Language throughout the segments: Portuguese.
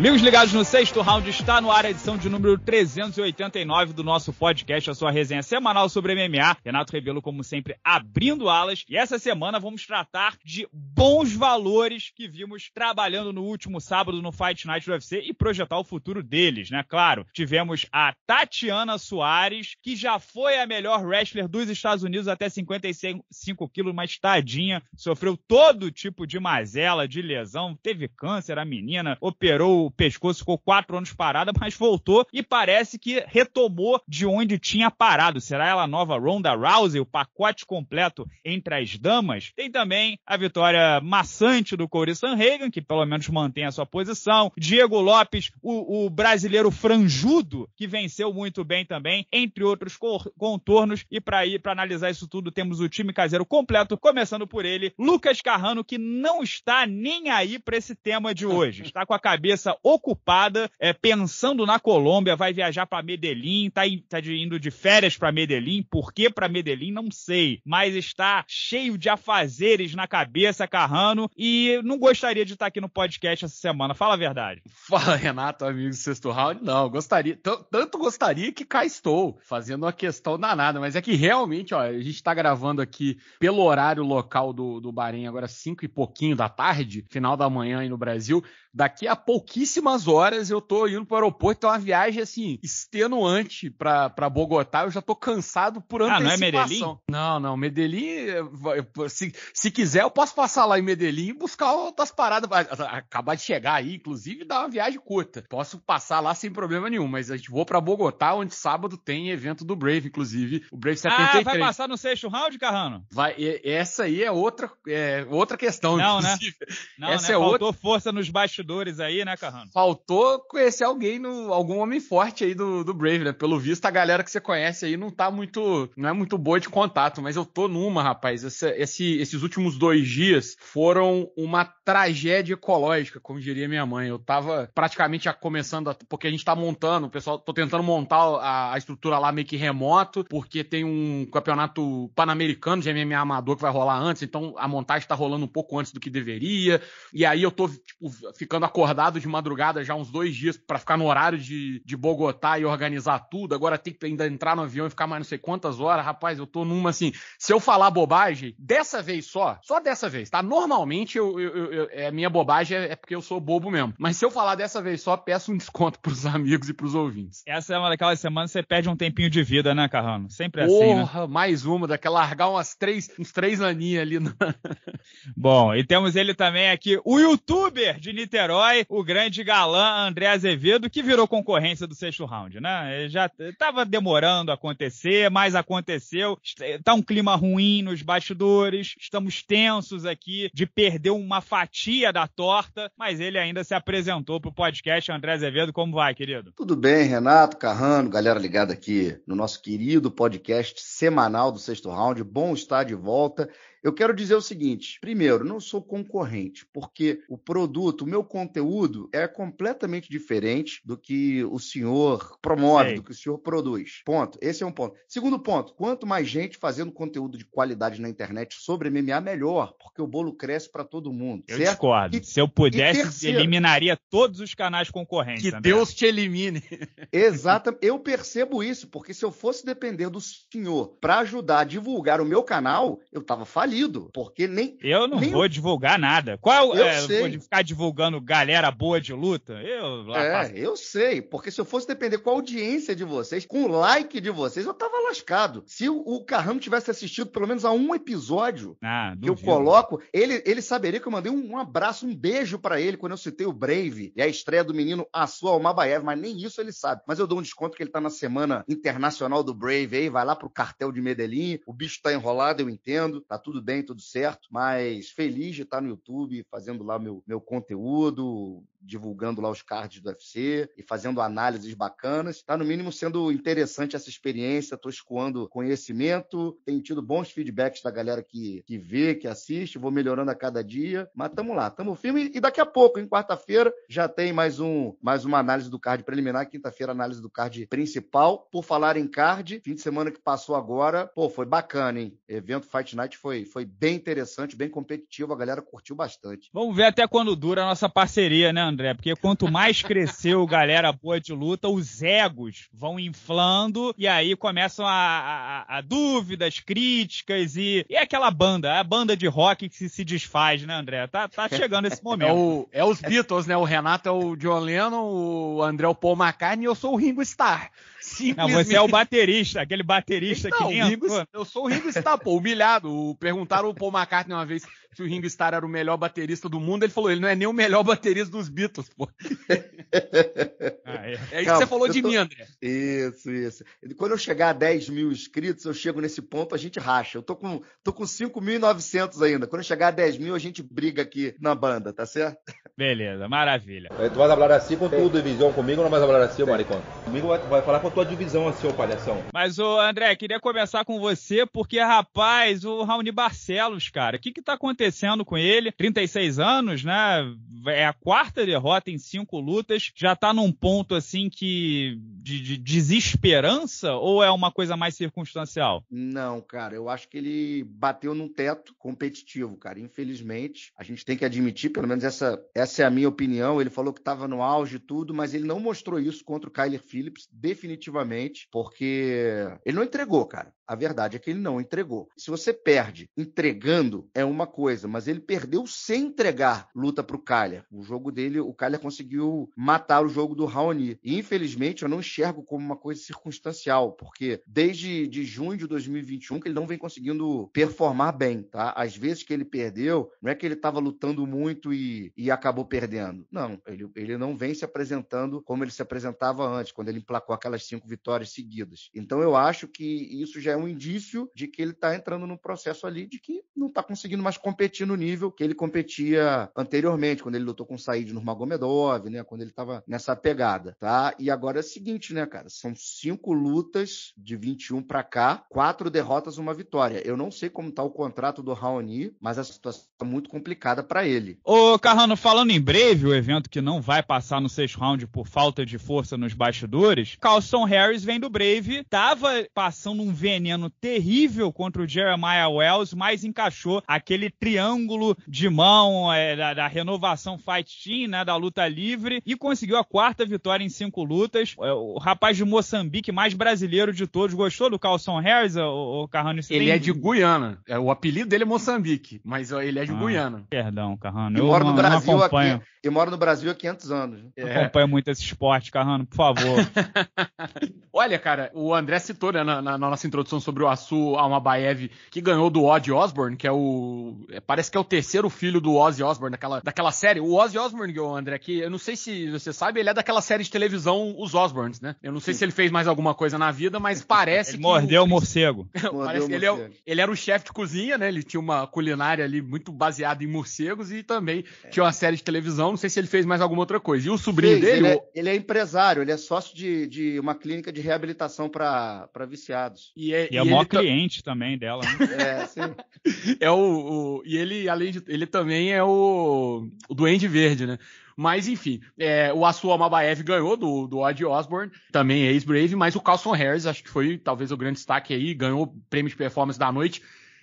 Amigos ligados no sexto round, está no ar a edição de número 389 do nosso podcast, a sua resenha semanal sobre MMA. Renato Rebelo, como sempre, abrindo alas. E essa semana vamos tratar de bons valores que vimos trabalhando no último sábado no Fight Night do UFC e projetar o futuro deles, né? Claro, tivemos a Tatiana Soares, que já foi a melhor wrestler dos Estados Unidos até 55 quilos, mas tadinha, sofreu todo tipo de mazela, de lesão, teve câncer, a menina operou o pescoço, ficou quatro anos parada, mas voltou e parece que retomou de onde tinha parado. Será ela a nova Ronda Rousey, o pacote completo entre as damas? Tem também a vitória maçante do Corey Sanhagen, que pelo menos mantém a sua posição. Diego Lopes, o, o brasileiro franjudo, que venceu muito bem também, entre outros contornos. E para ir para analisar isso tudo, temos o time caseiro completo, começando por ele, Lucas Carrano, que não está nem aí para esse tema de hoje. Está com a cabeça ocupada, é, pensando na Colômbia, vai viajar para Medellín, está tá, tá indo de férias para Medellín, por que para Medellín, não sei, mas está cheio de afazeres na cabeça, Carrano, e não gostaria de estar aqui no podcast essa semana, fala a verdade. Fala, Renato, amigo do sexto round, não, gostaria, tanto gostaria que cá estou, fazendo uma questão danada, mas é que realmente, ó, a gente está gravando aqui pelo horário local do, do Bahrein, agora 5 e pouquinho da tarde, final da manhã aí no Brasil, daqui a pouquíssimo pouquíssimas horas eu tô indo pro aeroporto, é então uma viagem assim, extenuante pra, pra Bogotá, eu já tô cansado por antecipação. Ah, não é Medellín? Não, não, Medellín, se, se quiser eu posso passar lá em Medellín e buscar outras paradas, ah, acabar de chegar aí, inclusive dá uma viagem curta. Posso passar lá sem problema nenhum, mas a gente vou pra Bogotá, onde sábado tem evento do Brave, inclusive, o Brave 73. Ah, vai passar no sexto round, Carrano? Vai, essa aí é outra, é outra questão, não, né? inclusive. Né? Não, essa né? É Faltou outra... força nos bastidores aí, né, Carrano? mano. Faltou conhecer alguém, no, algum homem forte aí do, do Brave, né? Pelo visto, a galera que você conhece aí não tá muito. não é muito boa de contato, mas eu tô numa, rapaz. esse, esses últimos dois dias foram uma tragédia ecológica, como diria minha mãe. Eu tava praticamente já começando, a, porque a gente tá montando, o pessoal, tô tentando montar a, a estrutura lá meio que remoto, porque tem um campeonato pan-americano de é MMA amador que vai rolar antes, então a montagem tá rolando um pouco antes do que deveria. E aí eu tô tipo, ficando acordado de madrugada madrugada já uns dois dias para ficar no horário de, de Bogotá e organizar tudo. Agora tem que ainda entrar no avião e ficar mais não sei quantas horas. Rapaz, eu tô numa assim. Se eu falar bobagem, dessa vez só, só dessa vez, tá? Normalmente eu, eu, eu é, minha bobagem é, é, porque eu sou bobo mesmo. Mas se eu falar dessa vez só, peço um desconto pros amigos e pros ouvintes. Essa é uma daquelas semanas você perde um tempinho de vida, né, Carrano? Sempre Porra, é assim. Né? mais uma, daquela largar umas três, uns três aninhos ali. No... Né? Bom, e temos ele também aqui, o youtuber de Niterói, o grande grande galã André Azevedo, que virou concorrência do sexto round, né? Já estava demorando a acontecer, mas aconteceu. Está eh, tá um clima ruim nos bastidores, estamos tensos aqui de perder uma fatia da torta, mas ele ainda se apresentou para o podcast. André Azevedo, como vai, querido? Tudo bem, Renato, Carrano, galera ligada aqui no nosso querido podcast semanal do sexto round. Bom estar de volta. Eu quero dizer o seguinte: primeiro, não sou concorrente, porque o produto, o meu conteúdo é completamente diferente do que o senhor promove, do que o senhor produz. Ponto. Esse é um ponto. Segundo ponto, quanto mais gente fazendo conteúdo de qualidade na internet sobre MMA, melhor, porque o bolo cresce para todo mundo. Eu certo? discordo. E, Se eu pudesse, terceiro, eliminaria todos os canais concorrentes. Que Deus te elimine. Exato. Eu percebo isso, porque se eu fosse depender do senhor para ajudar a divulgar o meu canal, eu estava falhando falido, porque nem. Eu não nem... vou divulgar nada. Qual eu é, sei. Vou ficar divulgando galera boa de luta? Eu lá É, faço... eu sei, porque se eu fosse depender com a audiência de vocês, com o like de vocês, eu tava lascado. Se o, o tivesse assistido pelo menos a um episódio ah, que eu coloco, ele, ele saberia que eu mandei um, um abraço, um beijo para ele quando eu citei o Brave e a estreia do menino Assu Almabaev, mas nem isso ele sabe. Mas eu dou um desconto que ele tá na semana internacional do Brave aí, vai lá pro cartel de Medellín, o bicho tá enrolado, eu entendo, tá tudo tudo bem, tudo certo, mas feliz de estar no YouTube, fazendo lá meu, meu conteúdo, divulgando lá os cards do UFC e fazendo análises bacanas. Está, no mínimo, sendo interessante essa experiência, estou escoando conhecimento, tenho tido bons feedbacks da galera que, que vê, que assiste, vou melhorando a cada dia, mas estamos lá, estamos firme e daqui a pouco, em quarta-feira, já tem mais, um, mais uma análise do card preliminar, quinta-feira análise do card principal. Por falar em card, fim de semana que passou agora, pô, foi bacana, hein? evento Fight Night foi, foi bem interessante, bem competitivo, a galera curtiu bastante. Vamos ver até quando dura a nossa parceria, né, André? Porque quanto mais cresceu galera boa de luta, os egos vão inflando e aí começam a, a, a dúvidas, críticas e, e aquela banda, a banda de rock que se, se desfaz, né, André? Tá, tá chegando esse momento. É, o, é, os Beatles, né? O Renato é o John Lennon, o André é o Paul McCartney e eu sou o Ringo Starr. Simplesmente... Não, você é o baterista, aquele baterista então, que nem Eu sou o Ringo Starr, pô, humilhado. O Perguntaram o Paul McCartney uma vez Se o Ringo Starr era o melhor baterista do mundo, ele falou, ele não é nem o melhor baterista dos Beatles, pô. ah, é. é. isso que você falou de tô... mim, André. Isso, isso. Quando eu chegar a 10 mil inscritos, eu chego nesse ponto, a gente racha. Eu tô com, tô com 5.900 ainda. Quando eu chegar a 10 mil, a gente briga aqui na banda, tá certo? Beleza, maravilha. tu vai falar assim com tua divisão comigo, ou não vai falar assim, maricona? Comigo vai, vai falar com a tua divisão assim, ô palhação. Mas, ô André, queria começar com você, porque, rapaz, o Raoni Barcelos, cara, o que que tá acontecendo? acontecendo com ele. 36 anos, né? É a quarta derrota em cinco lutas. Já tá num ponto assim que. de, de desesperança ou é uma coisa mais circunstancial? Não, cara. Eu acho que ele bateu num teto competitivo, cara. Infelizmente, a gente tem que admitir, pelo menos essa, essa é a minha opinião. Ele falou que estava no auge e tudo, mas ele não mostrou isso contra o Kyler Phillips, definitivamente, porque ele não entregou, cara. A verdade é que ele não entregou. Se você perde entregando, é uma coisa, mas ele perdeu sem entregar luta para o Calha. O jogo dele, o Calha conseguiu matar o jogo do Raoni. E, infelizmente, eu não enxergo como uma coisa circunstancial, porque desde de junho de 2021 que ele não vem conseguindo performar bem, tá? Às vezes que ele perdeu, não é que ele estava lutando muito e, e acabou perdendo. Não, ele, ele não vem se apresentando como ele se apresentava antes, quando ele emplacou aquelas cinco vitórias seguidas. Então, eu acho que isso já é um indício de que ele está entrando num processo ali de que não está conseguindo mais competir no nível que ele competia anteriormente, quando ele lutou com o Said Nurmagomedov, né? Quando ele estava nessa pegada, tá? E agora é o seguinte, né, cara? São cinco lutas de 21 para cá, quatro derrotas, uma vitória. Eu não sei como tá o contrato do Raoni, mas a situação tá muito complicada para ele. Ô, Carrano, falando em breve, o evento que não vai passar no sexto round por falta de força nos bastidores, Carlson Harris vem do Brave, tava passando um veneno terreno terrível contra o Jeremiah Wells, mas encaixou aquele triângulo de mão é, da, da, renovação Fight Team, né, da luta livre, e conseguiu a quarta vitória em cinco lutas. É, o rapaz de Moçambique, mais brasileiro de todos, gostou do Carlson Harris, o, o Carrano? Ele tem... é de Guiana. É, o apelido dele é Moçambique, mas ele é de ah, Guiana. Perdão, Carrano. Eu, eu moro no Brasil não Aqui, eu moro no Brasil há 500 anos. é. acompanho muito esse esporte, Carrano, por favor. Olha, cara, o André citou né, na, na, nossa introdução sobre o Assu Almabaev, que ganhou do Ozzy Osbourne, que é o. É, parece que é o terceiro filho do Ozzy Osbourne, daquela, daquela série. O Ozzy Osbourne, o André, que eu não sei se você sabe, ele é daquela série de televisão Os Osbournes, né? Eu não sei Sim. se ele fez mais alguma coisa na vida, mas parece ele que. Mordeu o, morcego. parece que ele, é, ele era o chefe de cozinha, né? Ele tinha uma culinária ali muito baseada em morcegos e também é. tinha uma série de televisão. Não sei se ele fez mais alguma outra coisa. E o sobrinho fez, dele. Ele, é, o... é, ele é, empresário, ele é sócio de, de uma clínica de reabilitação para viciados. E é, e é o maior cliente também dela. Né? É, sim. é o, o, e ele, além de. Ele também é o, o Duende Verde, né? Mas, enfim, é, o Asuo Mabaev ganhou do, do Odd Osborne, também ex-Brave, mas o Carlson Harris, acho que foi talvez o grande destaque aí, ganhou o prêmio de performance da noite.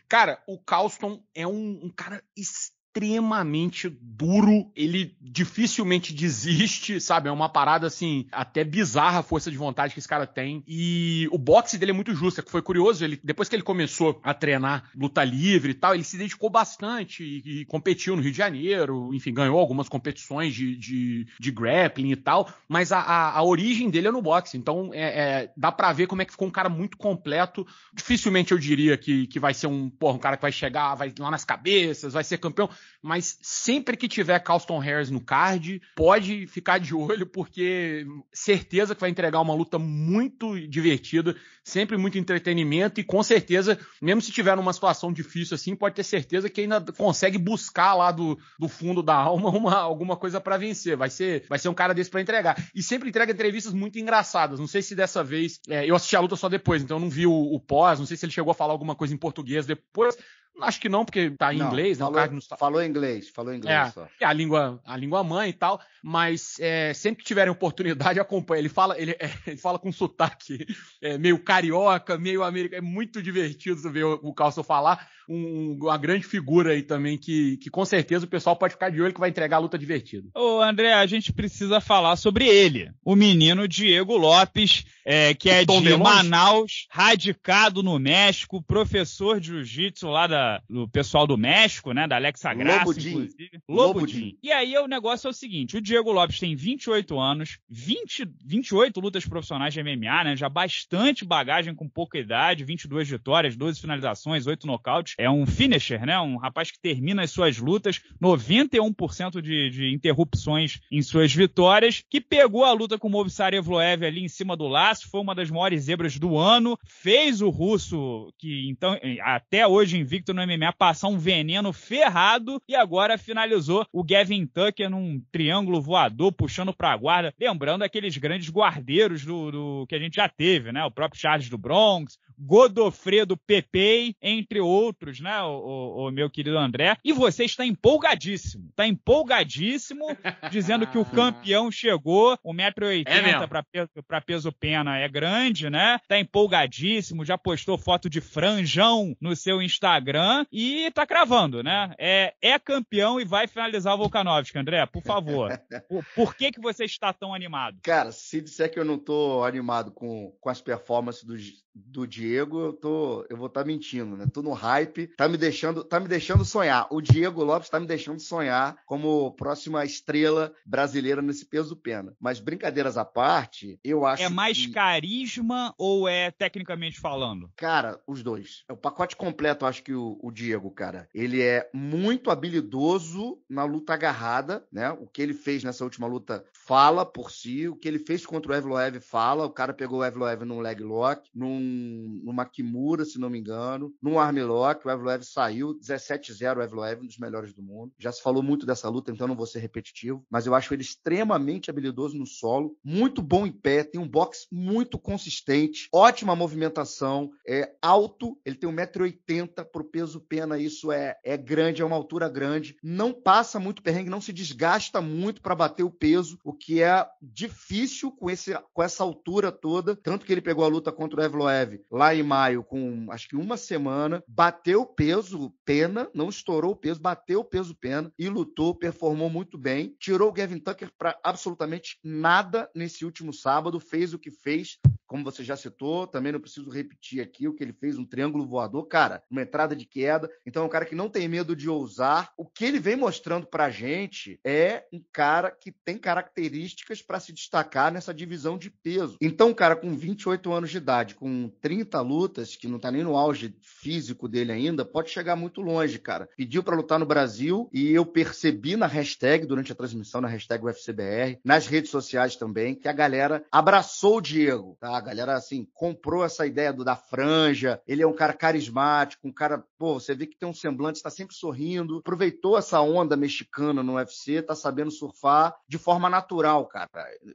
Cara, o Carlson é um, um cara extremamente extremamente duro, ele dificilmente desiste, sabe? É uma parada assim, até bizarra a força de vontade que esse cara tem. E o boxe dele é muito justo, é que foi curioso, ele depois que ele começou a treinar luta livre e tal, ele se dedicou bastante e, e competiu no Rio de Janeiro, enfim, ganhou algumas competições de, de, de grappling e tal, mas a, a, a, origem dele é no boxe, então é, é, dá pra ver como é que ficou um cara muito completo. Dificilmente eu diria que, que vai ser um, porra, um cara que vai chegar, vai lá nas cabeças, vai ser campeão mas sempre que tiver Carlston Harris no card, pode ficar de olho, porque certeza que vai entregar uma luta muito divertida, sempre muito entretenimento, e com certeza, mesmo se tiver numa situação difícil assim, pode ter certeza que ainda consegue buscar lá do, do fundo da alma uma, alguma coisa para vencer. Vai ser, vai ser um cara desse para entregar. E sempre entrega entrevistas muito engraçadas. Não sei se dessa vez. É, eu assisti a luta só depois, então não vi o, o pós, não sei se ele chegou a falar alguma coisa em português depois, Acho que não, porque está em não, inglês, né? Falou, o Cardinals tá- falou inglês, falou inglês é, só. É a língua, a língua mãe e tal, mas é, sempre que tiverem oportunidade, acompanha. Ele fala, ele, é, ele fala com sotaque é, meio carioca, meio americano. É muito divertido ver o, o Carlson falar um, uma grande figura aí também que, que com certeza o pessoal pode ficar de olho que vai entregar a luta divertida. Ô, André, a gente precisa falar sobre ele, o menino Diego Lopes, é, que é de Delonge. Manaus, radicado no México, professor de jiu-jitsu lá da, do pessoal do México, né, da Alexa Graça, Lobudim. inclusive. Lobudim. E aí o negócio é o seguinte, o Diego Lopes tem 28 anos, 20, 28 lutas profissionais de MMA, né, já bastante bagagem com pouca idade, 22 vitórias, 12 finalizações, 8 nocautes, é um finisher, né? Um rapaz que termina as suas lutas, 91% de, de interrupções em suas vitórias, que pegou a luta com o Movsar Evloev ali em cima do laço, foi uma das maiores zebras do ano, fez o russo, que então eh, até hoje invicto no MMA, passar um veneno ferrado e agora finalizou o Gavin Tucker num triângulo voador puxando pra guarda, lembrando aqueles grandes guardeiros do, do que a gente já teve, né? O próprio Charles do Bronx, Godofredo Pepei, entre outros, né, o, o, o, meu querido André. E você está empolgadíssimo, está empolgadíssimo, dizendo que o campeão chegou, 1,80m é para peso, peso, pena é grande, né? Está empolgadíssimo, já postou foto de franjão no seu Instagram e está cravando, né? É, é campeão e vai finalizar o Volkanovski, André, por favor. Por, por que, que você está tão animado? Cara, se disser que eu não estou animado com, com as performances dos do Diego, eu tô, eu vou estar tá mentindo, né? Tô no hype, tá me deixando, tá me deixando sonhar. O Diego Lopes tá me deixando sonhar como próxima estrela brasileira nesse peso pena. Mas brincadeiras à parte, eu é acho É mais que... carisma ou é tecnicamente falando? Cara, os dois. É o pacote completo, acho que o, o Diego, cara. Ele é muito habilidoso na luta agarrada, né? O que ele fez nessa última luta fala por si, o que ele fez contra o Evloev fala, o cara pegou o Evloev num leg lock, num no numa Kimura, se não me engano, num armlock. O Evloev saiu 17-0 o Evloev, um dos melhores do mundo. Já se falou muito dessa luta, então não vou ser repetitivo, mas eu acho ele extremamente habilidoso no solo, muito bom em pé, tem um box muito consistente, ótima movimentação, é alto, ele tem 1,80m pro peso pena, isso é, é grande, é uma altura grande, não passa muito perrengue, não se desgasta muito para bater o peso, o que é difícil com, esse, com essa altura toda, tanto que ele pegou a luta contra o Evloev leve lá em maio com acho que uma semana, bateu peso pena, não estourou o peso, bateu peso pena e lutou, performou muito bem, tirou o Gavin Tucker para absolutamente nada nesse último sábado, fez o que fez, como você já citou, também não preciso repetir aqui o que ele fez, um triângulo voador, cara, uma entrada de queda. Então é um cara que não tem medo de ousar. O que ele vem mostrando pra gente é um cara que tem características para se destacar nessa divisão de peso. Então, um cara com 28 anos de idade, com 30 lutas, que não tá nem no auge físico dele ainda, pode chegar muito longe, cara. Pediu para lutar no Brasil e eu percebi na hashtag, durante a transmissão, na hashtag UFCBR, nas redes sociais também, que a galera abraçou o Diego, tá? A galera, assim, comprou essa ideia do, da franja. Ele é um cara carismático, um cara, pô, você vê que tem um semblante, tá sempre sorrindo. Aproveitou essa onda mexicana no UFC, tá sabendo surfar de forma natural, cara,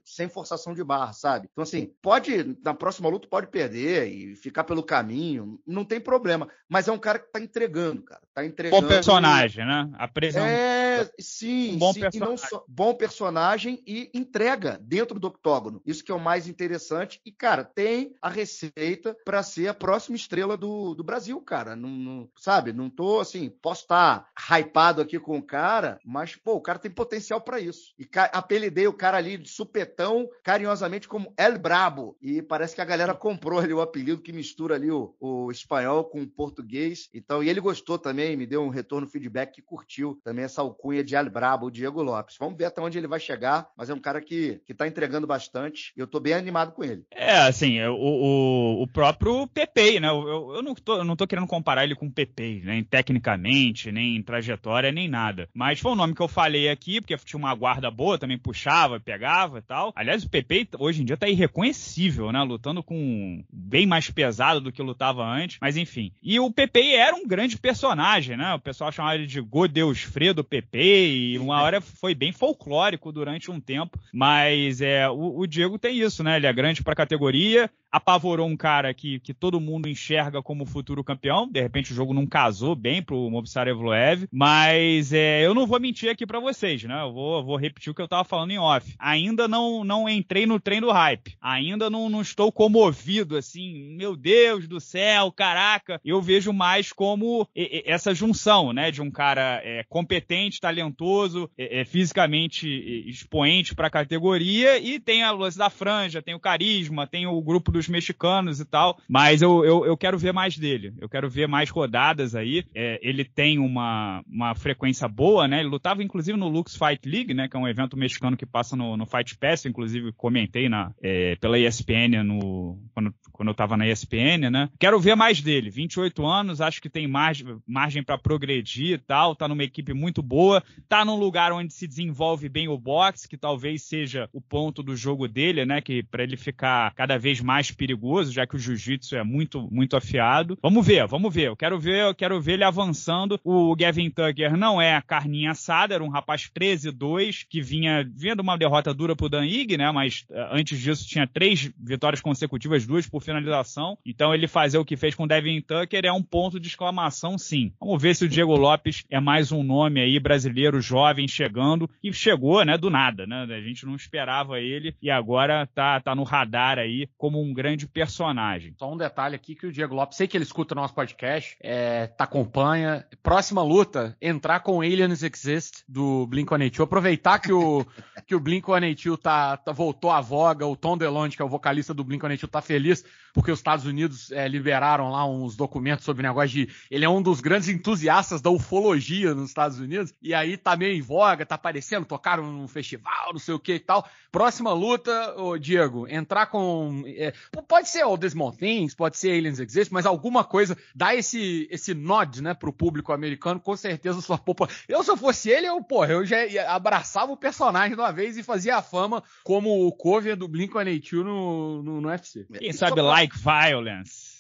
sem forçação de barra, sabe? Então, assim, pode, na próxima luta, pode perder e ficar pelo caminho, não tem problema. Mas é um cara que tá entregando, cara. Tá entregando. personagem, né? A É, é, sim, um bom, sim personagem. bom personagem e entrega dentro do octógono. Isso que é o mais interessante. E, cara, tem a receita para ser a próxima estrela do, do Brasil, cara. Não, não, sabe? Não tô assim, posso estar tá hypado aqui com o cara, mas, pô, o cara tem potencial para isso. E apelidei o cara ali de supetão carinhosamente como El Brabo. E parece que a galera comprou ali o apelido que mistura ali o, o espanhol com o português. Então, e ele gostou também, me deu um retorno feedback que curtiu também essa alcunha alcunha de El Brabo, o Diego Lopes. Vamos ver até onde ele vai chegar, mas é um cara que, que tá entregando bastante e eu tô bem animado com ele. É, assim, é, o, o, o próprio Pepe, né? Eu, eu, não tô, eu não tô querendo comparar ele com o Pepe, nem né? tecnicamente, nem em trajetória, nem nada. Mas foi o um nome que eu falei aqui, porque tinha uma guarda boa, também puxava, pegava e tal. Aliás, o Pepe hoje em dia tá irreconhecível, né? Lutando com bem mais pesado do que lutava antes, mas enfim. E o Pepe era um grande personagem, né? O pessoal chamava ele de Fredo, Pepe e uma hora foi bem folclórico durante um tempo, mas é o, o Diego tem isso, né? Ele é grande para a categoria, apavorou um cara que, que todo mundo enxerga como futuro campeão. De repente o jogo não casou bem pro Mobsar Evloev, mas é, eu não vou mentir aqui para vocês, né? Eu vou, vou repetir o que eu tava falando em off. Ainda não, não entrei no trem do hype. Ainda não, não estou comovido, assim, meu Deus do céu, caraca. Eu vejo mais como essa junção, né? De um cara é, competente talentoso, é, é fisicamente é, expoente para a categoria, e tem a luz da franja, tem o carisma, tem o grupo dos mexicanos e tal, mas eu, eu, eu quero ver mais dele, eu quero ver mais rodadas aí. É, ele tem uma, uma frequência boa, né? Ele lutava inclusive no Lux Fight League, né? Que é um evento mexicano que passa no, no Fight Pass, inclusive comentei na, é, pela ESPN no, quando, quando eu tava na ESPN, né? Quero ver mais dele, 28 anos, acho que tem margem, margem para progredir e tal, tá numa equipe muito boa boa, tá num lugar onde se desenvolve bem o boxe, que talvez seja o ponto do jogo dele, né? Que para ele ficar cada vez mais perigoso, já que o jiu-jitsu é muito, muito afiado. Vamos ver, vamos ver. Eu quero ver, eu quero ver ele avançando. O Gavin Tucker não é carninha assada, era um rapaz 13-2 que vinha vindo uma derrota dura pro Dan Ig, né? Mas eh, antes disso tinha três vitórias consecutivas, duas por finalização. Então ele fazer o que fez com o Devin Tucker é um ponto de exclamação, sim. Vamos ver se o Diego Lopes é mais um nome aí brasileiro brasileiro jovem chegando e chegou, né, do nada, né? A gente não esperava ele e agora tá, tá no radar aí como um grande personagem. Só um detalhe aqui que o Diego Lopes, sei que ele escuta o nosso podcast, é, tá, acompanha. Próxima luta, entrar com Aliens Exist do Blink-182. Aproveitar que o, que o Blink-182 tá, tá, voltou à voga, o Tom DeLonge, que é o vocalista do Blink-182, tá feliz porque os Estados Unidos é, liberaram lá uns documentos sobre o negócio de... Ele é um dos grandes entusiastas da ufologia nos Estados Unidos e e aí tá meio em voga, tá aparecendo, tocaram num festival, não sei o que e tal. Próxima luta, ô Diego, entrar com. É, pode ser All These pode ser Aliens Exist, mas alguma coisa, dá esse, esse nod, né, pro público americano, com certeza sua popa. Eu, se eu fosse ele, eu, porra, eu já abraçava o personagem de uma vez e fazia a fama como o cover do Blink-182 no, no, no UFC. Quem sabe Like Violence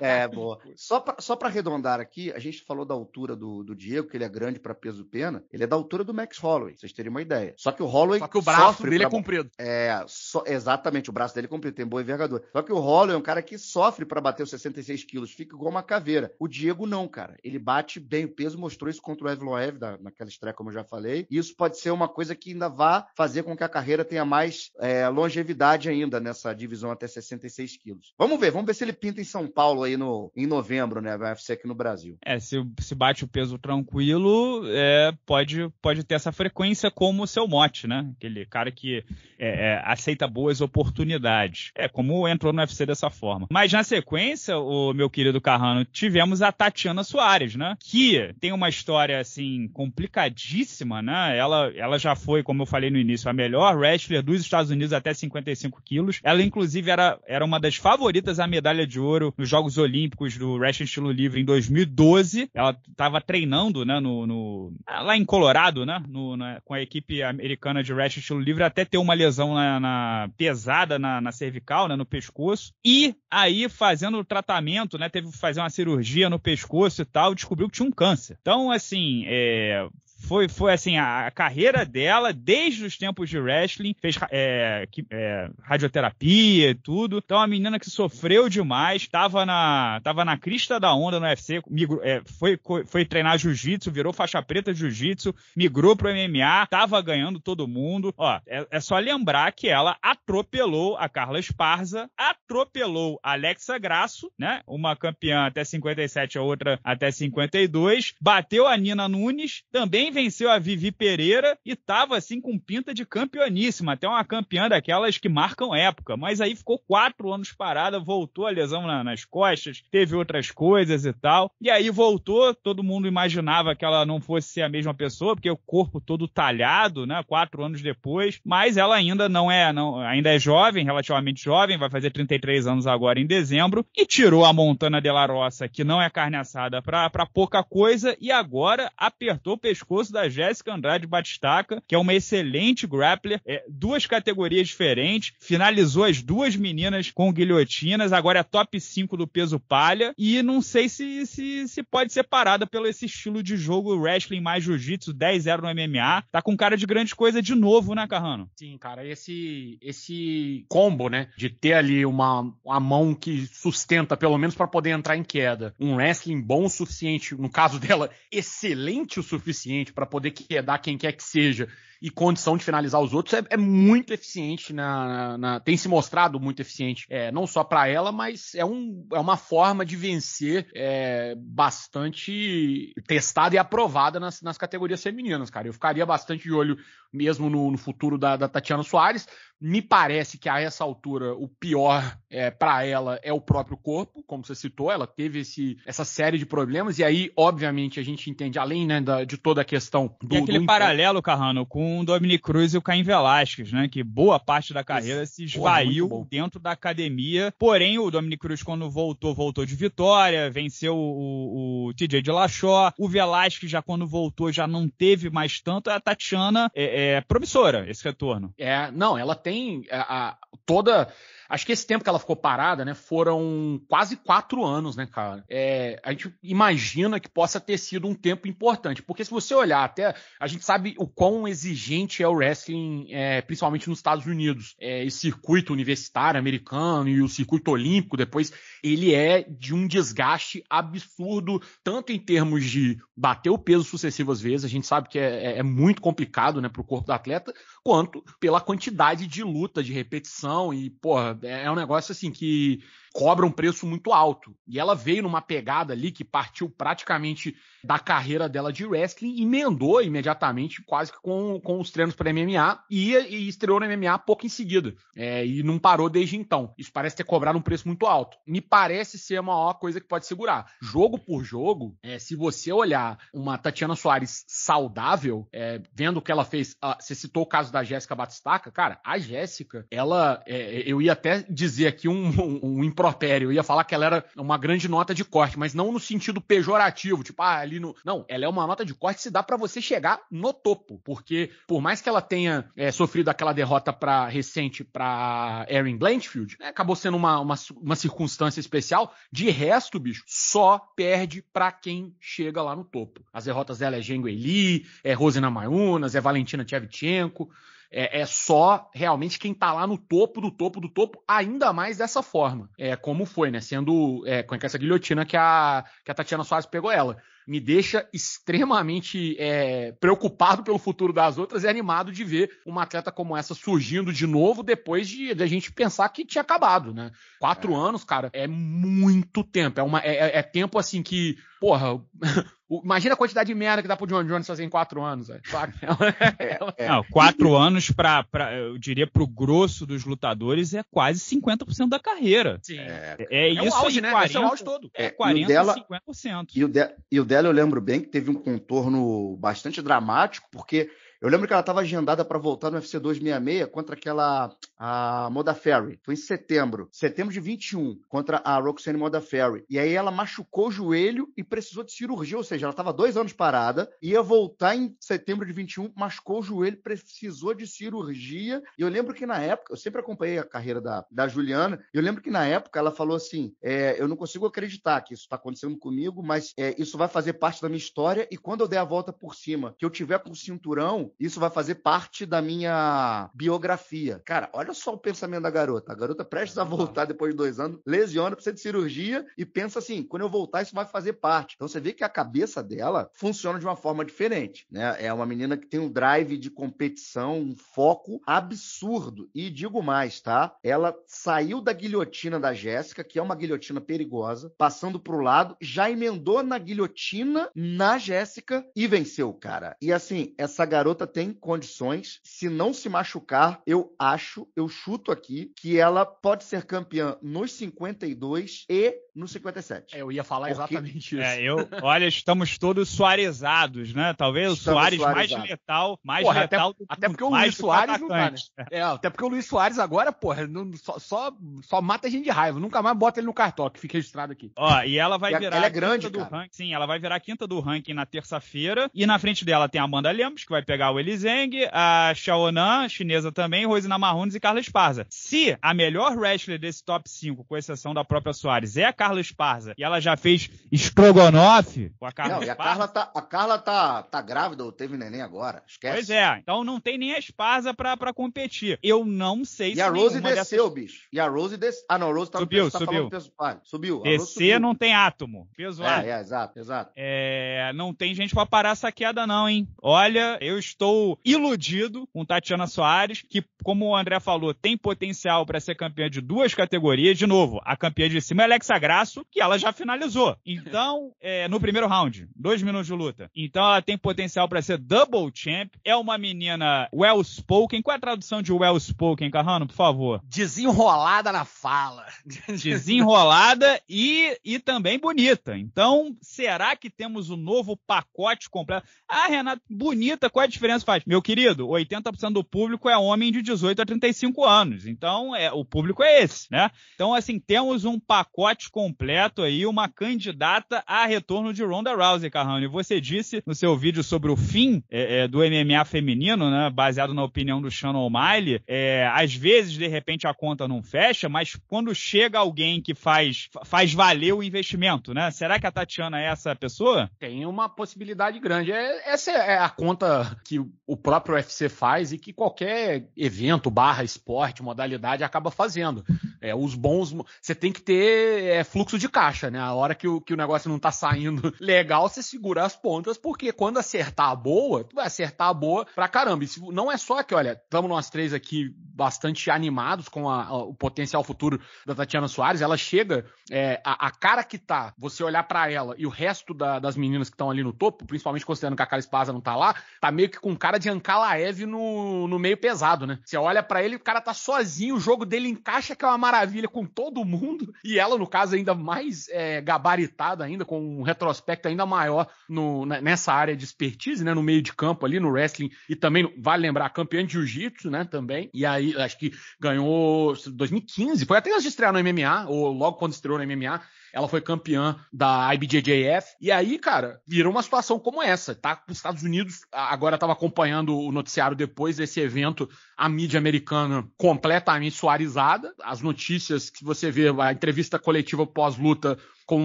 é, boa. Só pra, só pra arredondar aqui, a gente falou da altura do, do Diego, que ele é grande pra peso-pena. Ele é da altura do Max Holloway, vocês terem uma ideia. Só que o Holloway. Só que o braço dele pra... é comprido. É, so... exatamente, o braço dele é comprido, tem boa envergadura. Só que o Holloway é um cara que sofre pra bater os 66 quilos, fica igual uma caveira. O Diego não, cara. Ele bate bem o peso, mostrou isso contra o Evloev naquela estreia, como eu já falei. E isso pode ser uma coisa que ainda vá fazer com que a carreira tenha mais é, longevidade ainda nessa divisão até 66 quilos. Vamos ver, vamos ver se ele pinta em São Paulo aí no, em novembro, né? Vai ser aqui no Brasil. É, se, se bate o peso tranquilo, é, pode, pode ter essa frequência como seu mote, né? Aquele cara que é, é, aceita boas oportunidades. É, como entrou no UFC dessa forma. Mas na sequência, o meu querido Carrano, tivemos a Tatiana Soares, né? Que tem uma história, assim, complicadíssima, né? Ela, ela já foi, como eu falei no início, a melhor wrestler dos Estados Unidos até 55 quilos. Ela, inclusive, era, era uma das favoritas à medalha de ouro nos Jogos Olímpicos do Wrestling Estilo Livre em 2012. Ela estava treinando, né, no, no, lá em Colorado, né, no, na, com a equipe americana de Wrestling Estilo Livre, até ter uma lesão na, na pesada na, na, cervical, né, no pescoço. E aí, fazendo o tratamento, né, teve que fazer uma cirurgia no pescoço e tal, descobriu que tinha um câncer. Então, assim, é, foi, foi assim, a, carreira dela, desde os tempos de wrestling, fez é, que, é, radioterapia e tudo. Então, é a menina que sofreu demais, tava na, tava na crista da onda no UFC, migrou, é, foi, foi treinar jiu-jitsu, virou faixa preta jiu-jitsu, migrou pro MMA, tava ganhando todo mundo. Ó, é, é só lembrar que ela atropelou a Carla Esparza, atropelou a Alexa Grasso, né? Uma campeã até 57, a outra até 52, bateu a Nina Nunes, também venceu a Vivi Pereira e tava assim com pinta de campeoníssima, até uma campeã daquelas que marcam época. Mas aí ficou quatro anos parada, voltou a lesão na, nas costas, teve outras coisas e tal. E aí voltou, todo mundo imaginava que ela não fosse ser a mesma pessoa, porque o corpo todo talhado, né? Quatro anos depois. Mas ela ainda não é, não, ainda é jovem, relativamente jovem, vai fazer 33 anos agora em dezembro, e tirou a Montana de La Roça, que não é carne assada, pra, pra pouca coisa, e agora apertou o pescoço da Jéssica Andrade Batistaca, que é uma excelente grappler, é, duas categorias diferentes, finalizou as duas meninas com guilhotinas, agora é top 5 do peso palha, e não sei se, se, se pode ser parada pelo esse estilo de jogo wrestling mais jiu-jitsu, 10-0 no MMA, tá com cara de grande coisa de novo, né, Carrano? Sim, cara, esse, esse combo, né, de ter ali uma, uma mão que sustenta, pelo menos para poder entrar em queda, um wrestling bom o suficiente, no caso dela, excelente o suficiente para poder quedar quem quer que seja e condição de finalizar os outros, é, é muito eficiente. Na, na, na, tem se mostrado muito eficiente, é, não só para ela, mas é, um, é uma forma de vencer é, bastante testada e aprovada nas, nas categorias femininas, cara. Eu ficaria bastante de olho mesmo no, no futuro da, da Tatiana Soares. Me parece que a essa altura o pior é, para ela é o próprio corpo, como você citou, ela teve esse, essa série de problemas, e aí, obviamente, a gente entende, além né, da, de toda a questão do. E aquele do... paralelo, Carrano, com com o Dominic Cruz e o Caim Velasquez, né? Que boa parte da carreira Isso. se esvaiu Porra, dentro da academia. Porém, o Dominic Cruz, quando voltou, voltou de vitória, venceu o, o, TJ de Laxó. O Velasquez, já quando voltou, já não teve mais tanto. É a Tatiana é, é promissora esse retorno. É, não, ela tem a, a toda Acho que esse tempo que ela ficou parada, né, foram quase quatro anos, né, cara? É, a gente imagina que possa ter sido um tempo importante, porque se você olhar até, a gente sabe o quão exigente é o wrestling, é, principalmente nos Estados Unidos. É, esse circuito universitário americano e o circuito olímpico depois, ele é de um desgaste absurdo, tanto em termos de bater o peso sucessivas vezes, a gente sabe que é, é, é muito complicado, né, para o corpo do atleta, quanto pela quantidade de luta, de repetição. E, porra, é, é um negócio assim que cobra um preço muito alto. E ela veio numa pegada ali que partiu praticamente da carreira dela de wrestling, emendou imediatamente quase que com, com os treinos para MMA e, e, estreou no MMA pouco em seguida. É, e não parou desde então. Isso parece ter cobrado um preço muito alto. Me parece ser a maior coisa que pode segurar. Jogo por jogo, é, se você olhar uma Tatiana Soares saudável, é, vendo o que ela fez, a, ah, você citou o caso da Jéssica Batistaca, cara, a Jéssica, ela, é, eu ia até dizer aqui um, um, um impropério. Eu ia falar que ela era uma grande nota de corte, mas não no sentido pejorativo, tipo, ah, ali no. Não, ela é uma nota de corte se dá para você chegar no topo, porque por mais que ela tenha é, sofrido aquela derrota pra, recente para Erin Blanchfield, né, acabou sendo uma, uma, uma circunstância especial. De resto, bicho, só perde para quem chega lá no topo. As derrotas dela é Jengue Eli, é Rosina Mayunas, é Valentina Tchevchenko é, é só realmente quem está lá no topo do topo do topo, ainda mais dessa forma. É como foi, né? Sendo é, com essa guilhotina que a, que a Tatiana Soares pegou ela me deixa extremamente é, preocupado pelo futuro das outras e animado de ver uma atleta como essa surgindo de novo depois de, de a gente pensar que tinha acabado, né? Quatro é. anos, cara, é muito tempo. É, uma, é, é, é tempo assim que, porra. Imagina a quantidade de merda que dá pro John Jones fazer em quatro anos, É, é. Não, quatro anos pra, pra, eu diria, pro grosso dos lutadores é quase 50% da carreira. Sim. É, é, é, é isso o auge, aí, né? 40, é o auge todo. É, 40, e o dela, 50%. E o, de, e o dela eu lembro bem que teve um contorno bastante dramático, porque eu lembro que ela estava agendada para voltar no UFC 266 contra aquela a Moda Ferry. Foi em setembro, setembro de 21, contra a Roxanne Moda Ferry. E aí ela machucou o joelho e precisou de cirurgia, ou seja, ela estava dois anos parada, ia voltar em setembro de 21, machucou o joelho, precisou de cirurgia. E eu lembro que na época, eu sempre acompanhei a carreira da, da Juliana, eu lembro que na época ela falou assim: é, eu não consigo acreditar que isso está acontecendo comigo, mas é, isso vai fazer parte da minha história. E quando eu der a volta por cima, que eu tiver com o cinturão, isso vai fazer parte da minha biografia. Cara, olha só o pensamento da garota. A garota prestes a voltar depois de dois anos, lesiona, precisa de cirurgia e pensa assim: quando eu voltar, isso vai fazer parte. Então você vê que a cabeça dela funciona de uma forma diferente. Né? É uma menina que tem um drive de competição, um foco absurdo. E digo mais, tá? Ela saiu da guilhotina da Jéssica, que é uma guilhotina perigosa, passando pro lado, já emendou na guilhotina na Jéssica e venceu, cara. E assim, essa garota garota tem condições. Se não se machucar, eu acho, eu chuto aqui, que ela pode ser campeã nos 52 e nos 57. É, eu ia falar Porque... exatamente é, isso. É, eu, olha, estamos todos suarezados, né? Talvez o Soares mais letal, mais porra, letal. Até, até porque o Luiz Soares não tá, né? É, até porque o Luiz Soares agora, porra, não, só, só, só, mata a gente de raiva. Nunca mais bota ele no cartão, que fica registrado aqui. Ó, e ela vai e virar. Ela é grande, do ranking, Sim, ela vai virar quinta do ranking na terça-feira. E na frente dela tem a Amanda Lemos, que vai pegar pegar o Elizeng, a Xiaonan, chinesa também, Rosina Marrunes e Carla Esparza. Se a melhor wrestler desse top 5, com exceção da própria Soares, é a Carla Esparza, e ela já fez estrogonofe com a Carla não, Esparza. E a Carla, tá, a Carla tá, tá grávida ou teve neném agora, esquece. Pois é, então não tem nem a Esparza pra, pra competir. Eu não sei e se... E a Rose desceu, dessas... bicho. E a Rose desceu. Ah, não, a Rose tá subiu, tá peso, ah, subiu. Tá peso... subiu. Descer não tem átomo. Peso é, é, exato, exato. É, não tem gente pra parar essa queda não, hein? Olha, eu estou estou iludido com Tatiana Soares, que, como o André falou, tem potencial para ser campeã de duas categorias. De novo, a campeã de cima é Alexa Grasso, que ela já finalizou. Então, é, no primeiro round, dois minutos de luta. Então, ela tem potencial para ser double champ. É uma menina well spoken. Qual é a tradução de well spoken, Carrano, por favor? Desenrolada na fala. Desenrolada e, e também bonita. Então, será que temos o um novo pacote completo? Ah, Renato, bonita, qual é a diferença? diferença faz? Meu querido, 80% do público é homem de 18 a 35 anos. Então, é, o público é esse, né? Então, assim, temos um pacote completo aí, uma candidata a retorno de Ronda Rousey, Carrano. E você disse no seu vídeo sobre o fim é, é, do MMA feminino, né? Baseado na opinião do Shannon O'Malley, é, às vezes, de repente, a conta não fecha, mas quando chega alguém que faz, faz valer o investimento, né? Será que a Tatiana é essa pessoa? Tem uma possibilidade grande. É, essa é a conta que que o próprio UFC faz e que qualquer evento, barra, esporte, modalidade acaba fazendo. É, os bons. Você tem que ter é, fluxo de caixa, né? A hora que o, que o negócio não tá saindo legal, você segura as pontas, porque quando acertar a boa, tu vai acertar a boa pra caramba. E não é só que, olha, estamos nós três aqui bastante animados com a, a, o potencial futuro da Tatiana Soares. Ela chega, é, a, a, cara que tá, você olhar para ela e o resto da, das meninas que estão ali no topo, principalmente considerando que a Cara Espasa não tá lá, tá meio que com cara de Ancalaev no, no meio pesado, né? Você olha para ele, o cara tá sozinho, o jogo dele encaixa, que é uma maravilha com todo mundo, e ela, no caso, ainda mais é, gabaritada, ainda com um retrospecto ainda maior no, né, nessa área de expertise, né? No meio de campo ali, no wrestling, e também, vale lembrar, campeã de jiu-jitsu, né? Também. E aí, acho que ganhou 2015, foi até antes de estrear no MMA, ou logo quando estreou no MMA, ela foi campeã da IBJJF. E aí, cara, virou uma situação como essa. Tá? Os Estados Unidos, agora estava acompanhando o noticiário depois desse evento, a mídia americana completamente suarizada. As notícias que você vê, a entrevista coletiva pós-luta com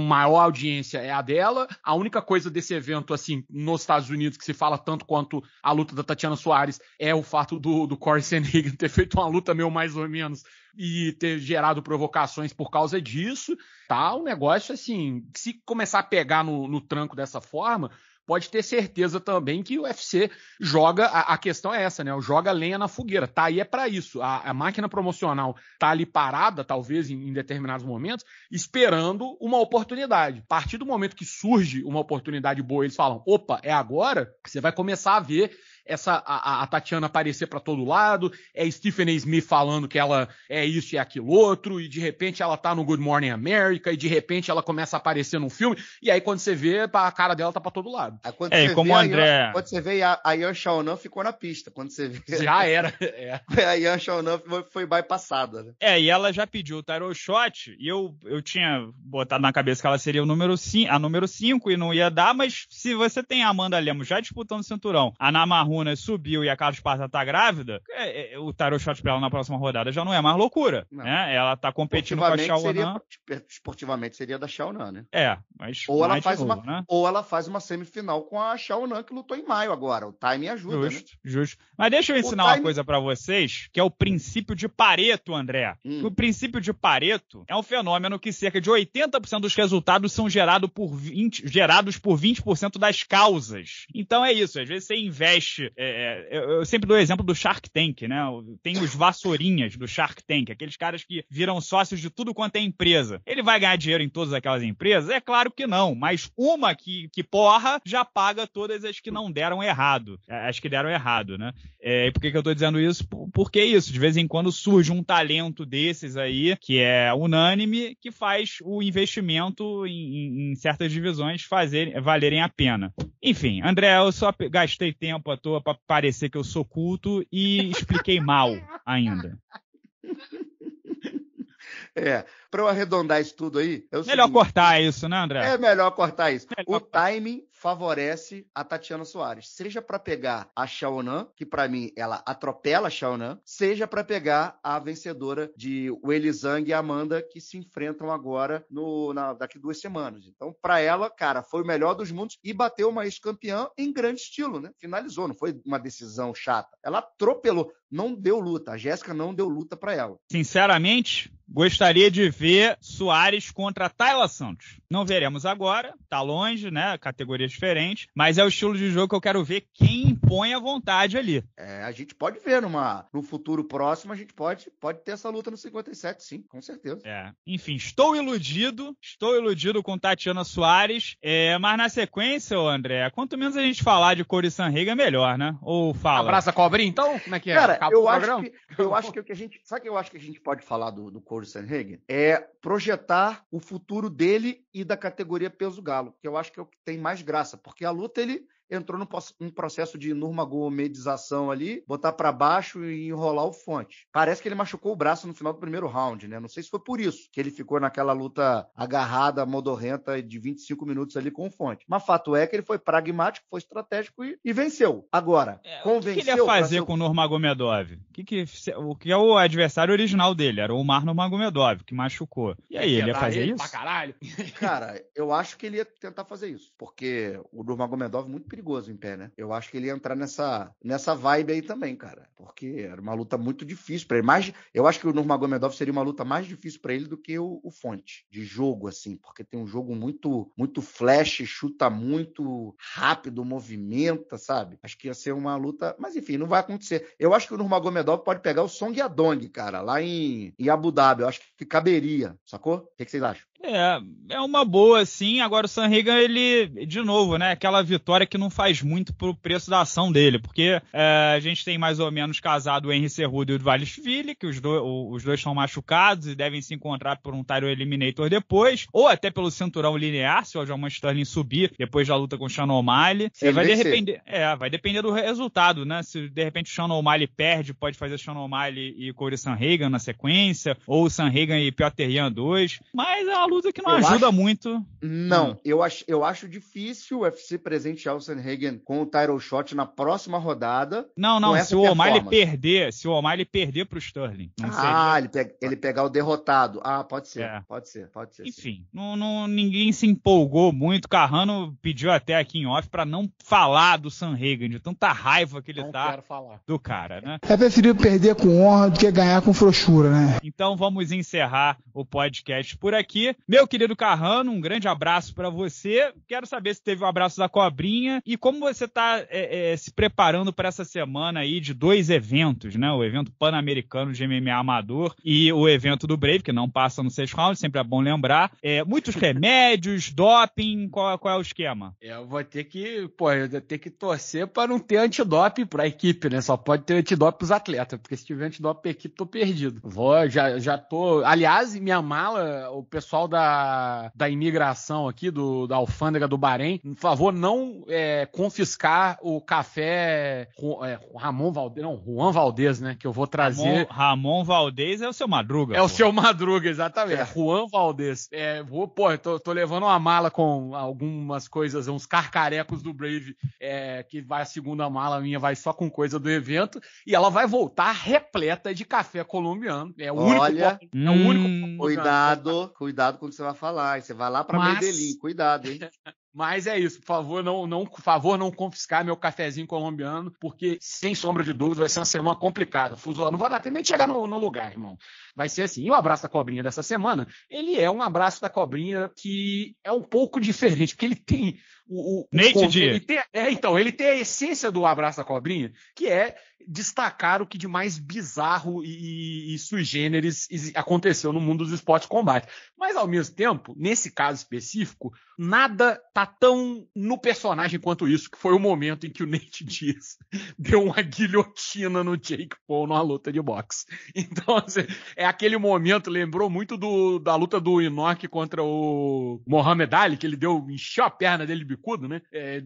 maior audiência é a dela. A única coisa desse evento, assim, nos Estados Unidos que se fala tanto quanto a luta da Tatiana Soares é o fato do, do Corey Sanhagen ter feito uma luta meio mais ou menos e ter gerado provocações por causa disso. Tá, um negócio assim, se começar a pegar no, no tranco dessa forma, pode ter certeza também que o UFC joga. A, a, questão é essa, né? Joga lenha na fogueira. Tá aí é para isso. A, a, máquina promocional tá ali parada, talvez em, em, determinados momentos, esperando uma oportunidade. A partir do momento que surge uma oportunidade boa, eles falam: opa, é agora. Você vai começar a ver essa a, a Tatiana aparecer para todo lado, é Stephanie Smith falando que ela é isso e é aquilo outro, e de repente ela tá no Good Morning America, e de repente ela começa a aparecer num filme, e aí quando você vê, a cara dela tá para todo lado. quando é, você como vê, o André. quando você vê, a, a Ian Shaonan ficou na pista. Quando você vê. Já era. É. A Ian Shaonan foi, foi bypassada. Né? É, e ela já pediu o Tyro shot, e eu, eu tinha botado na cabeça que ela seria o número cinco a número 5 e não ia dar, mas se você tem a Amanda Lemos já disputando o cinturão, a Namar Runa né, subiu e a Carlos Parta tá grávida, é, é, o tarot shot pra ela na próxima rodada já não é mais loucura, né? Ela tá competindo com a Xiaonan. Tipo, esportivamente seria da Xiaonan, né? É, mas ou ela faz novo, uma né? ou ela faz uma semifinal com a Xiaonan que lutou em maio agora. O time ajuda, né? Justo, né? justo. Mas deixa eu ensinar time... uma coisa para vocês, que é o princípio de Pareto, André. Hum. O princípio de Pareto é um fenômeno que cerca de 80% dos resultados são gerado por 20, gerados por 20% das causas. Então é isso, às vezes você investe existe. É, é eu, sempre dou o exemplo do Shark Tank, né? Tem os vassourinhas do Shark Tank, aqueles caras que viram sócios de tudo quanto é empresa. Ele vai ganhar dinheiro em todas aquelas empresas? É claro que não, mas uma que, que porra já paga todas as que não deram errado. É, as que deram errado, né? É, e por que, que eu tô dizendo isso? Porque isso, de vez em quando surge um talento desses aí, que é unânime, que faz o investimento em, em certas divisões fazer, valerem a pena. Enfim, André, eu só gastei tempo à toa para parecer que eu sou culto e expliquei mal ainda. É, para eu arredondar isso tudo aí. É melhor seguinte, cortar isso, né, André? É melhor cortar isso. Melhor... O timing favorece a Tatiana Soares, seja para pegar a Xiaonan, que para mim ela atropela a Xiaonan, seja para pegar a vencedora de Weili Zhang e Amanda que se enfrentam agora no na, daqui duas semanas. Então, para ela, cara, foi o melhor dos mundos e bateu uma ex-campeã em grande estilo, né? Finalizou, não foi uma decisão chata. Ela atropelou, não deu luta. A Jéssica não deu luta para ela. Sinceramente, Gostaria de ver Soares contra Taylor Santos. Não veremos agora, tá longe, né? Categoria diferente, mas é o estilo de jogo que eu quero ver quem impõe a vontade ali. É, a gente pode ver numa, no futuro próximo, a gente pode, pode ter essa luta no 57, sim, com certeza. É. Enfim, estou iludido, estou iludido com Tatiana Soares, é, mas na sequência, André, quanto menos a gente falar de Cory Sanrega, melhor, né? Ou fala. Abraça cobrinha, então? Como é que é? Cara, eu acho que, eu acho que o que a gente. Sabe o que eu acho que a gente pode falar do, do Cory Sanrega? É projetar o futuro dele e da categoria peso galo, que eu acho que é o que tem mais graça graça, porque a luta ele entrou num processo de normagomedização ali, botar para baixo e enrolar o Fonte. Parece que ele machucou o braço no final do primeiro round, né? Não sei se foi por isso que ele ficou naquela luta agarrada, modorrenta de 25 minutos ali com o Fonte. Mas fato é que ele foi pragmático, foi estratégico e, e venceu. Agora, é, convenceu... O que, que ele ia fazer com o Normagomedov? O que, que, o que é o adversário original dele? Era o Omar Nurmagomedov, que machucou. E aí, ele ia fazer ele isso? Pra caralho. Cara, eu acho que ele ia tentar fazer isso, porque o Nurmagomedov é muito perigoso perigoso em pé, né? Eu acho que ele ia entrar nessa, nessa vibe aí também, cara. Porque era uma luta muito difícil para ele. Mais, eu acho que o Nurmagomedov seria uma luta mais difícil para ele do que o, o Fonte, de jogo, assim. Porque tem um jogo muito, muito flash, chuta muito rápido, movimenta, sabe? Acho que ia ser uma luta... Mas, enfim, não vai acontecer. Eu acho que o Nurmagomedov pode pegar o Song Yadong, cara, lá em, em Abu Dhabi. Eu acho que caberia, sacou? O que, que vocês acham? É, é uma boa, sim. Agora o Sanrigan, ele, de novo, né? Aquela vitória que não faz muito pro preço da ação dele, porque é, a gente tem mais ou menos casado o Henry Cerrudo e o Valishvili, que os, do, os dois estão machucados e devem se encontrar por um Tyro Eliminator depois, ou até pelo cinturão linear, se o Aljaman Sterling subir depois da luta com o Sean O'Malley. É, vai, depender, é, vai depender do resultado, né? Se de repente o Sean O'Malley perde, pode fazer o Sean O'Malley e Corey Sanrigan na sequência, ou o Sanrigan e Piotr Jan 2. Mas é uma luta que não eu ajuda acho... muito. Não, hum. eu, acho, eu acho difícil o UFC presentear o Sanhagen com o title shot na próxima rodada. Não, não, se o ele é perder, se o ele perder pro Sterling. ah, ele, ele, pegar o derrotado. Ah, pode ser, é. pode ser, pode ser. Enfim, não, não, ninguém se empolgou muito. Carrano pediu até aqui em off para não falar do Sanhagen, de tanta raiva que ele não tá do cara, né? É preferível perder com honra do que ganhar com frouxura, né? Então vamos encerrar o podcast por aqui. Meu querido Carrano, um grande abraço para você. Quero saber se teve o um abraço da cobrinha e como você está é, é, se preparando para essa semana aí de dois eventos, né? O evento pan-americano de MMA amador e o evento do Brave, que não passa no sexto round, sempre é bom lembrar. É, muitos remédios, doping, qual, qual, é o esquema? É, eu vou ter que, pô, eu vou ter que torcer para não ter antidoping para a equipe, né? Só pode ter antidoping os atletas, porque se tiver antidoping para a equipe, tô perdido. Vou, já, já tô. Aliás, minha mala, o pessoal da, da imigração aqui, do, da alfândega do Bahrein, por favor, não é, confiscar o café é, Ramon Valdez, não, Juan Valdez, né? Que eu vou trazer. Ramon, Ramon Valdez é o seu Madruga. É pô. o seu Madruga, exatamente. É. é. Juan Valdez. É, vou, pô, tô, tô, levando uma mala com algumas coisas, uns carcarecos do Brave, é, que vai a segunda mala minha, vai só com coisa do evento, e ela vai voltar repleta de café colombiano. É o Olha, único. Olha, é hum. Cuidado, cuidado quando você vai falar, você vai lá para Mas... Medellín, cuidado, hein? Mas é isso, por favor, não, não, favor, não confiscar meu cafezinho colombiano, porque, sem sombra de dúvida, vai ser uma semana complicada. Fuzolão, não vai dar tempo nem de chegar no, no, lugar, irmão. Vai ser assim. E o abraço da cobrinha dessa semana, ele é um abraço da cobrinha que é um pouco diferente, porque ele tem o, o, Nate o, é, então, ele tem a essência do abraço da cobrinha, que é destacar o que de mais bizarro e, e, sui generis aconteceu no mundo dos esportes de combate. Mas ao mesmo tempo, nesse caso específico, nada tá tão no personagem quanto isso, que foi o momento em que o Nate Diaz deu uma guilhotina no Jake Paul numa luta de boxe. Então, assim, é aquele momento, lembrou muito do, da luta do Inoki contra o Mohamed Ali, que ele deu, encheu a perna dele bicudo, né? É,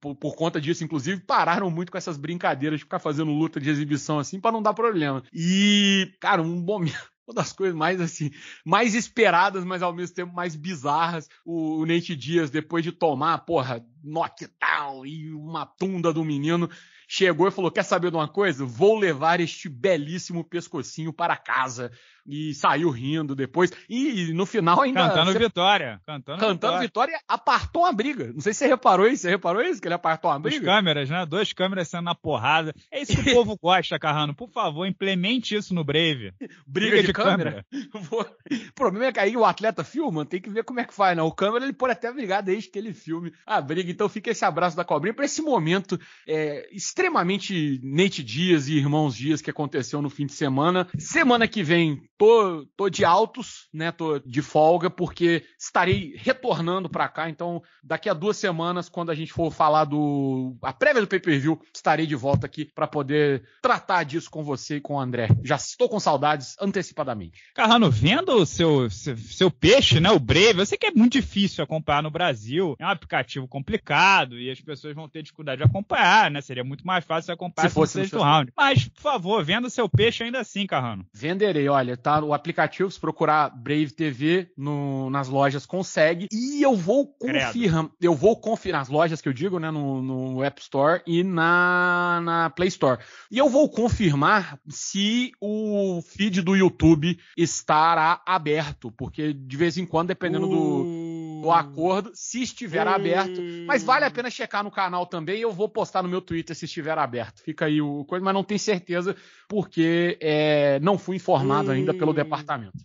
por, por, conta disso, inclusive, pararam muito com essas brincadeiras de ficar fazendo luta de exibição assim para não dar problema. E, cara, um momento uma das coisas mais assim, mais esperadas, mas ao mesmo tempo mais bizarras. O, o Nate Dias, depois de tomar, porra, knockdown e uma tunda do menino, chegou e falou: quer saber de uma coisa? Vou levar este belíssimo pescocinho para casa e saiu rindo depois. E, e no final ainda. Cantando você... vitória. Cantando, cantando vitória. vitória. apartou uma briga. Não sei se você reparou isso. Você reparou isso? Que ele apartou uma briga? Duas câmeras, né? Duas câmeras sendo na porrada. É isso que o povo gosta, Carrano. Por favor, implemente isso no Brave. briga, briga de, de, câmera. câmera. o problema é que aí o atleta filma, tem que ver como é que faz, né? O câmera ele pode até brigar desde que ele filme a briga. Então fica esse abraço da cobrinha para esse momento é, extremamente Nate Dias e Irmãos Dias que aconteceu no fim de semana. Semana que vem Tô, tô de altos, né? Tô de folga, porque estarei retornando para cá. Então, daqui a duas semanas, quando a gente for falar do. a prévia do pay per view, estarei de volta aqui para poder tratar disso com você e com o André. Já estou com saudades antecipadamente. Carrano, vendo o seu, seu, seu peixe, né? O Brave, eu sei que é muito difícil acompanhar no Brasil. É um aplicativo complicado e as pessoas vão ter dificuldade de acompanhar, né? Seria muito mais fácil acompanhar se fosse no sexto round. Mas, por favor, venda seu peixe ainda assim, Carrano. Venderei, olha, tá tá? O aplicativo, se procurar Brave TV no, nas lojas, consegue. E eu vou confirmar, eu vou confirmar nas lojas que eu digo, né? No, no App Store e na, na Play Store. E eu vou confirmar se o feed do YouTube estará aberto, porque de vez em quando, dependendo uh. do o acordo, se estiver hum. aberto. Mas vale a hum. pena checar no canal também. Eu vou postar no meu Twitter se estiver aberto. Fica aí o coisa, mas não tenho certeza porque é, não fui informado hum. ainda pelo hum. departamento.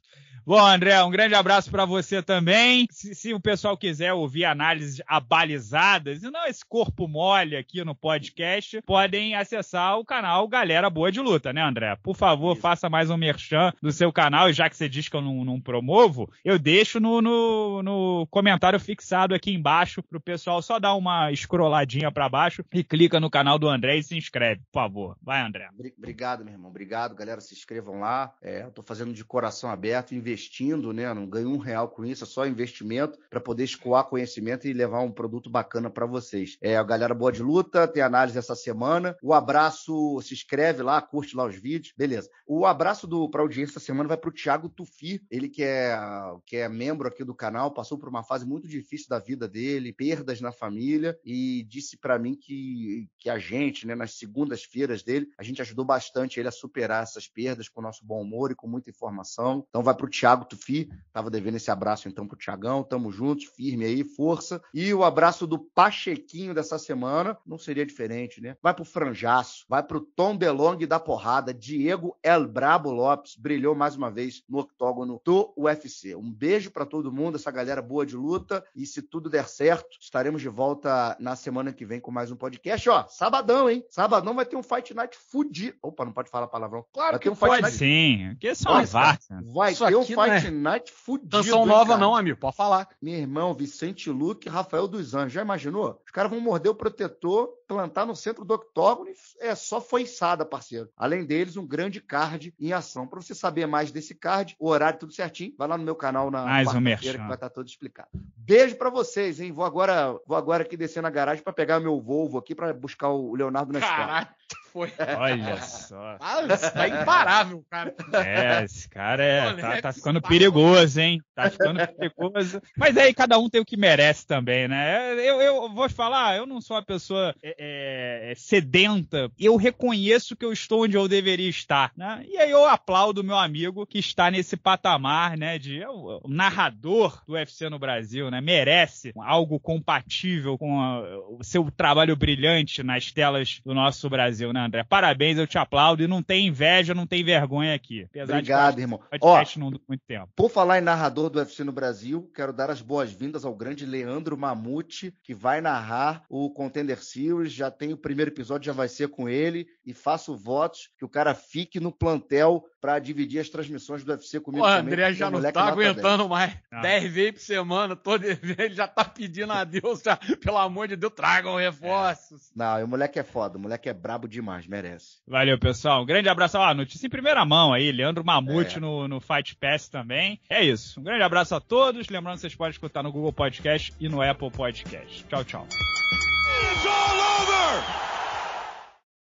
Bom, André, um grande abraço para você também. Se, se, o pessoal quiser ouvir análises abalizadas, e não esse corpo mole aqui no podcast, podem acessar o canal Galera Boa de Luta, né, André? Por favor, Isso. faça mais um merchan no seu canal, e já que você diz que eu não, não promovo, eu deixo no, no, no, comentário fixado aqui embaixo pro pessoal só dar uma escroladinha para baixo e clica no canal do André e se inscreve, por favor. Vai, André. Obrigado, meu irmão. Obrigado, galera. Se inscrevam lá. É, eu tô fazendo de coração aberto, investindo investindo, né? Não ganho um real com isso, é só investimento para poder escoar conhecimento e levar um produto bacana para vocês. É, a galera boa de luta, tem análise essa semana. O abraço, se inscreve lá, curte lá os vídeos, beleza. O abraço do para audiência essa semana vai para o Thiago Tufi, ele que é que é membro aqui do canal, passou por uma fase muito difícil da vida dele, perdas na família e disse para mim que que a gente, né, nas segundas-feiras dele, a gente ajudou bastante ele a superar essas perdas com o nosso bom humor e com muita informação. Então vai para o Thiago Thiago Tufi, tava devendo esse abraço então pro Thiagão, tamo juntos, firme aí, força. E o abraço do Pachequinho dessa semana, não seria diferente, né? Vai pro Franjaço, vai pro Tom Belong da porrada, Diego El Brabo Lopes, brilhou mais uma vez no octógono do UFC. Um beijo para todo mundo, essa galera boa de luta, e se tudo der certo, estaremos de volta na semana que vem com mais um podcast, ó, sabadão, hein? Sabadão vai ter um Fight Night fudido. Opa, não pode falar palavrão. Claro vai que um pode, night... sim. Aqui é só vai, vai ter um Fight é. Night fudido. Canção hein, nova, cara. não, amigo, pode falar. Meu irmão, Vicente Luque, Rafael dos Anjos. Já imaginou? Os caras vão morder o protetor, plantar no centro do octógono e é só foiçada, parceiro. Além deles, um grande card em ação. Para você saber mais desse card, o horário, tudo certinho, vai lá no meu canal na quarta-feira que vai estar tá todo explicado. Beijo para vocês, hein? Vou agora, vou agora aqui descer na garagem para pegar meu Volvo aqui para buscar o Leonardo na escola foi. Olha só. Mas ah, tá imparável, cara. É, esse cara é, Olha, tá, é tá, ficando perigoso, hein? Tá ficando perigoso. Mas aí cada um tem o que merece também, né? É, eu, eu vou falar, eu não sou uma pessoa é, é, é, sedenta. Eu reconheço que eu estou onde eu deveria estar, né? E aí eu aplaudo meu amigo que está nesse patamar, né? De narrador do UFC no Brasil, né? Merece algo compatível com a, o seu trabalho brilhante nas telas do nosso Brasil, né? André. Parabéns, eu te aplaudo. E não tem inveja, não tem vergonha aqui. Apesar Obrigado, de irmão. Ó, não muito tempo. Por falar em narrador do UFC no Brasil, quero dar as boas-vindas ao grande Leandro Mamute, que vai narrar o Contender Series. Já tem o primeiro episódio, já vai ser com ele. E faço votos que o cara fique no plantel para dividir as transmissões do UFC comigo. O André também, já não tá aguentando 10. mais. Ah. Dez vezes por semana, todo ele já tá pedindo a Deus, já, pelo amor de Deus, tragam reforços. É. Não, o moleque é foda, o moleque é brabo demais demais, merece. Valeu, pessoal. Um grande abraço. Ah, notícia em primeira mão aí, Leandro Mamute é. no, no Fight Pass também. É isso. Um grande abraço a todos. Lembrando que vocês podem escutar no Google Podcast e no Apple Podcast. Tchau, tchau. It's all over!